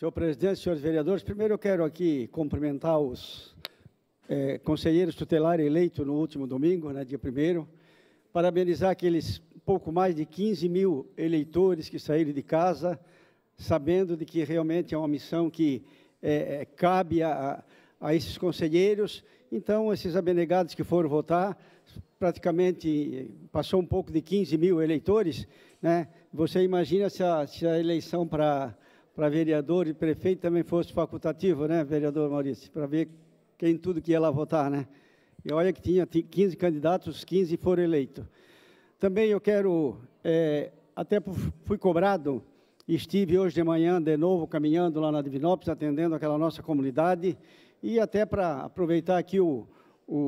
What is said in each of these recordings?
Senhor presidente, senhores vereadores, primeiro eu quero aqui cumprimentar os é, conselheiros tutelares eleitos no último domingo, né, dia primeiro, parabenizar aqueles pouco mais de 15 mil eleitores que saíram de casa, sabendo de que realmente é uma missão que é, cabe a, a esses conselheiros. Então, esses abnegados que foram votar, praticamente passou um pouco de 15 mil eleitores, né? Você imagina se a, se a eleição para para vereador e prefeito também fosse facultativo, né, vereador Maurício? Para ver quem tudo que ia lá votar, né? E olha que tinha 15 candidatos, 15 foram eleitos. Também eu quero, é, até fui cobrado, estive hoje de manhã de novo caminhando lá na Divinópolis, atendendo aquela nossa comunidade, e até para aproveitar aqui o, o, o,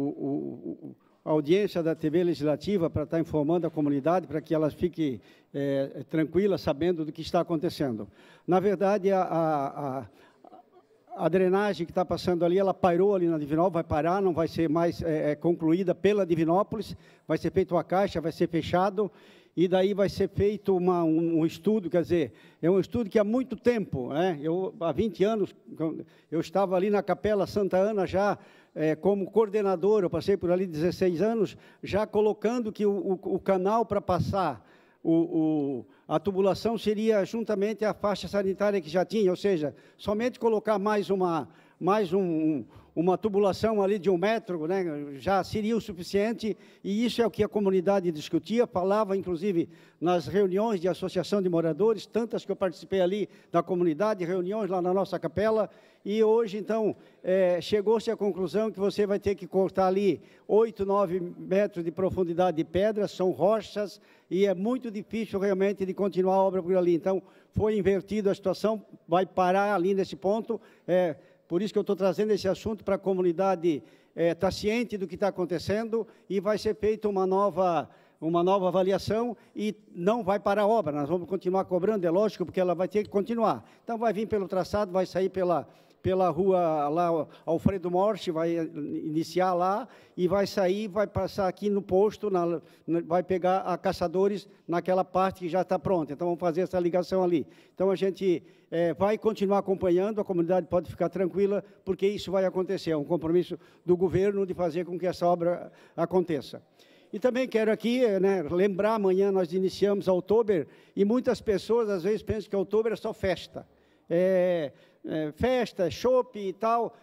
o audiência da TV Legislativa para estar informando a comunidade, para que ela fique é, tranquila, sabendo do que está acontecendo. Na verdade, a, a, a a drenagem que está passando ali, ela parou ali na Divinópolis, vai parar, não vai ser mais é, é concluída pela Divinópolis, vai ser feita uma caixa, vai ser fechado, e daí vai ser feito uma, um, um, estudo, quer dizer, é um estudo que há muito tempo, né? eu, há 20 anos, eu estava ali na Capela Santa Ana já, é, como coordenador, eu passei por ali 16 anos, já colocando que o, o, o canal para passar o, a tubulação seria juntamente à faixa sanitária que já tinha, ou seja, somente colocar mais, uma, mais um, uma tubulação ali de um metro, né, já seria o suficiente, e isso é o que a comunidade discutia, falava, inclusive, nas reuniões de associação de moradores, tantas que eu participei ali da comunidade, reuniões lá na nossa capela, e hoje, então, é, chegou-se à conclusão que você vai ter que cortar ali 8, 9 metros de profundidade de pedra, são rochas, e é muito difícil realmente de continuar a obra por ali. Então, foi invertida a situação, vai parar ali nesse ponto, é, por isso que eu estou trazendo esse assunto para a comunidade estar eh, tá é, ciente do que está acontecendo e vai ser feita uma nova uma nova avaliação e não vai para a obra. Nós vamos continuar cobrando, é lógico, porque ela vai ter que continuar. Então, vai vir pelo traçado, vai sair pela, pela rua lá, Alfredo Morte, vai iniciar lá e vai sair, vai passar aqui no posto, na, vai pegar a Caçadores naquela parte que já está pronta. Então, vamos fazer essa ligação ali. Então, a gente é, vai continuar acompanhando, a comunidade pode ficar tranquila, porque isso vai acontecer. É um compromisso do governo de fazer com que essa obra aconteça. E também quero aqui né, lembrar, amanhã nós iniciamos outubro, e muitas pessoas às vezes pensam que outubro é só festa. É, é, festa, chope e tal.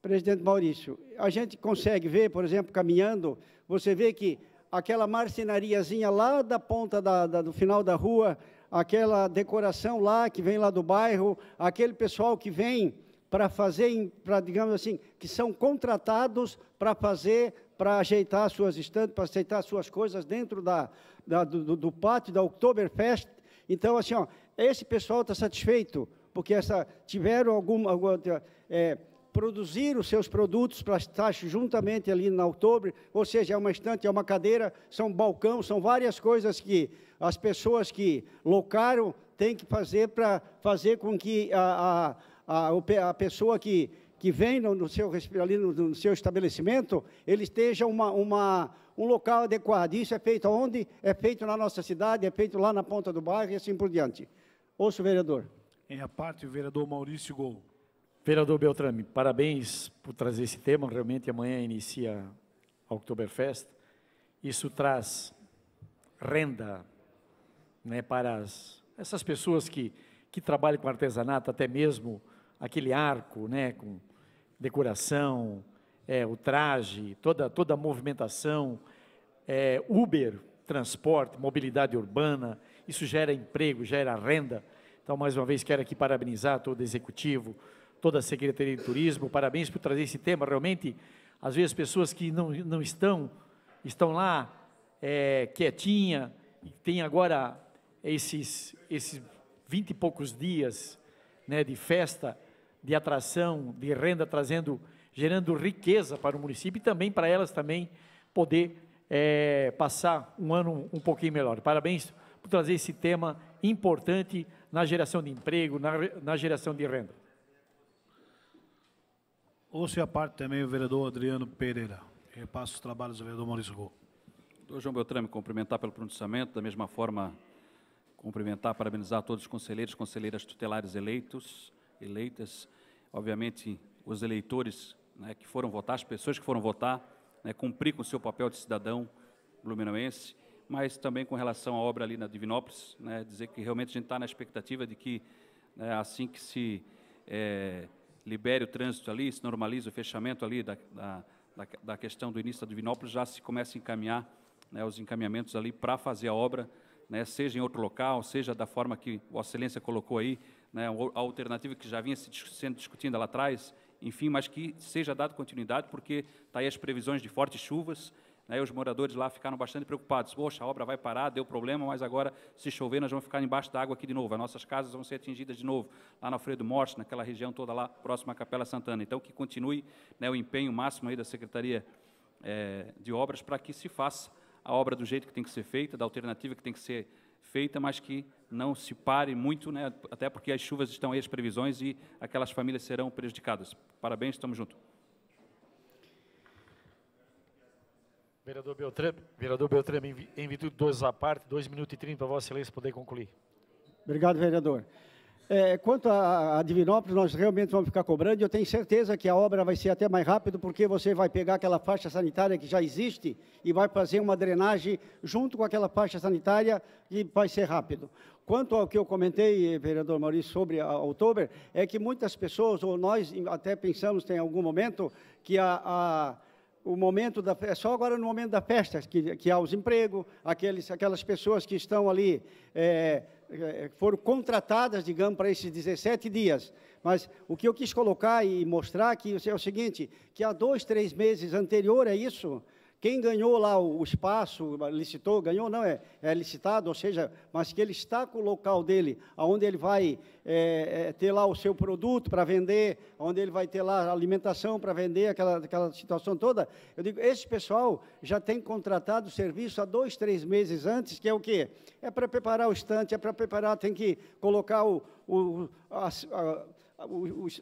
Presidente Maurício, a gente consegue ver, por exemplo, caminhando, você vê que aquela marcenariazinha lá da ponta da, da, do final da rua, aquela decoração lá que vem lá do bairro, aquele pessoal que vem para fazer, para digamos assim, que são contratados para fazer, para ajeitar suas estantes, para aceitar suas coisas dentro da, da do, do, pátio da Oktoberfest. Então, assim, ó, esse pessoal está satisfeito porque essa, tiveram alguma, alguma é, produziram seus produtos para estar juntamente ali na outubro, ou seja, é uma estante, é uma cadeira, são balcão, são várias coisas que as pessoas que locaram têm que fazer para fazer com que a, a, a, a pessoa que, que vem no, no seu, ali no, no, seu estabelecimento, ele esteja uma, uma, um local adequado. Isso é feito onde? É feito na nossa cidade, é feito lá na ponta do bairro e assim por diante. Ouço, vereador. Em é parte, o vereador Maurício Gol. Vereador Beltrame, parabéns por trazer esse tema. Realmente, amanhã inicia a Oktoberfest. Isso traz renda né, para as, essas pessoas que, que trabalham com artesanato, até mesmo aquele arco né, com decoração, é, o traje, toda, toda a movimentação, é, Uber, transporte, mobilidade urbana, isso gera emprego, gera renda. Então, mais uma vez, quero aqui parabenizar todo o executivo, toda a Secretaria de Turismo, parabéns por trazer esse tema. Realmente, às vezes, pessoas que não, não estão, estão lá é, quietinha, e tem agora esses, esses 20 e poucos dias né, de festa, de atração, de renda, trazendo, gerando riqueza para o município e também para elas também poder é, passar um ano um pouquinho melhor. Parabéns por trazer esse tema importante na geração de emprego, na, na geração de renda. Ouça a parte também o vereador Adriano Pereira. Repasso os trabalhos do vereador Maurício Gou. Doutor João Beltrame, cumprimentar pelo pronunciamento, da mesma forma, cumprimentar, parabenizar todos os conselheiros, conselheiras tutelares eleitos, eleitas, obviamente os eleitores né, que foram votar, as pessoas que foram votar, né, cumprir com o seu papel de cidadão blumenauense mas também com relação à obra ali na Divinópolis, né, dizer que realmente a gente está na expectativa de que né, assim que se é, libere o trânsito ali, se normalize o fechamento ali da, da, da, questão do início da Divinópolis, já se comece a encaminhar né, os encaminhamentos ali para fazer a obra, né, seja em outro local, seja da forma que Vossa Excelência colocou aí, né, a alternativa que já vinha se, sendo discutida lá atrás, enfim, mas que seja dado continuidade, porque está aí as previsões de fortes chuvas, né? Os moradores lá ficaram bastante preocupados. Poxa, a obra vai parar, deu problema, mas agora, se chover, nós vamos ficar embaixo da água aqui de novo. As nossas casas vão ser atingidas de novo, lá na Alfredo Morte, naquela região toda lá, próxima à Capela Santana. Então, que continue né, o empenho máximo aí da Secretaria é, de Obras para que se faça a obra do jeito que tem que ser feita, da alternativa que tem que ser feita, mas que não se pare muito, né, até porque as chuvas estão aí, as previsões, e aquelas famílias serão prejudicadas. Parabéns, estamos juntos. Vereador Beltrame, vereador Beltrame em virtude dos à parte, dois minutos e trinta, para Vossa Excelência poder concluir. Obrigado, vereador. É, quanto a, a, Divinópolis, nós realmente vamos ficar cobrando e eu tenho certeza que a obra vai ser até mais rápido, porque você vai pegar aquela faixa sanitária que já existe e vai fazer uma drenagem junto com aquela faixa sanitária e vai ser rápido. Quanto ao que eu comentei, vereador Maurício, sobre a Outubro, é que muitas pessoas, ou nós até pensamos em algum momento, que a, a o momento da é só agora no momento da festa que, que há os empregos, aqueles, aquelas pessoas que estão ali, é, é foram contratadas, digamos, para esses 17 dias. Mas o que eu quis colocar e mostrar aqui é o seguinte, que há dois, três meses anterior a isso, quem ganhou lá o espaço, licitou, ganhou, não, é, é licitado, ou seja, mas que ele está com o local dele, onde ele vai é, é, ter lá o seu produto para vender, onde ele vai ter lá alimentação para vender, aquela, aquela situação toda. Eu digo, esse pessoal já tem contratado o serviço há dois, três meses antes, que é o quê? É para preparar o estante, é para preparar, tem que colocar o, o, a, a,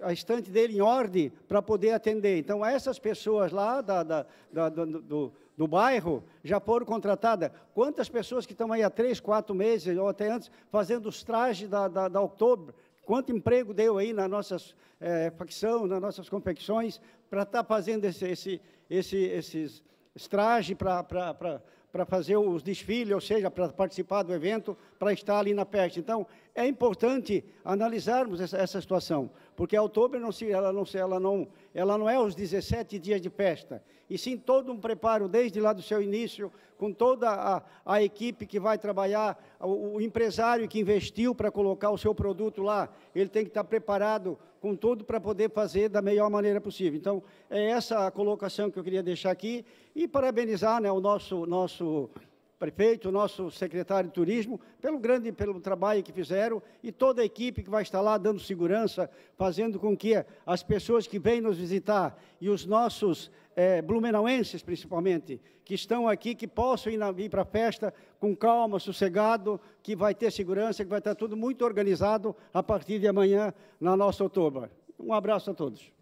a estante dele em ordem para poder atender. Então, essas pessoas lá da, da, da, do, do, do, bairro já foram contratadas. Quantas pessoas que estão aí há três, quatro meses ou até antes fazendo os trajes da, da, da Outubro? Quanto emprego deu aí na nossa é, eh, facção, nas nossas confecções, para estar tá fazendo esse, esse, esse, esses trajes para fazer os desfiles, ou seja, para participar do evento, para estar ali na peste. Então, é importante analisarmos essa, essa situação, porque a outubro não se, ela, não, ela, não, ela não é os 17 dias de peste, e sim todo um preparo desde lá do seu início, com toda a, a equipe que vai trabalhar, o, o empresário que investiu para colocar o seu produto lá, ele tem que estar tá preparado com tudo para poder fazer da melhor maneira possível. Então, é essa a colocação que eu queria deixar aqui e parabenizar né, o nosso, nosso prefeito, nosso secretário de turismo, pelo grande pelo trabalho que fizeram e toda a equipe que vai estar lá dando segurança, fazendo com que as pessoas que vêm nos visitar e os nossos é, blumenauenses, principalmente, que estão aqui, que possam ir, ir para a festa com calma, sossegado, que vai ter segurança, que vai estar tudo muito organizado a partir de amanhã na nossa outubro. Um abraço a todos.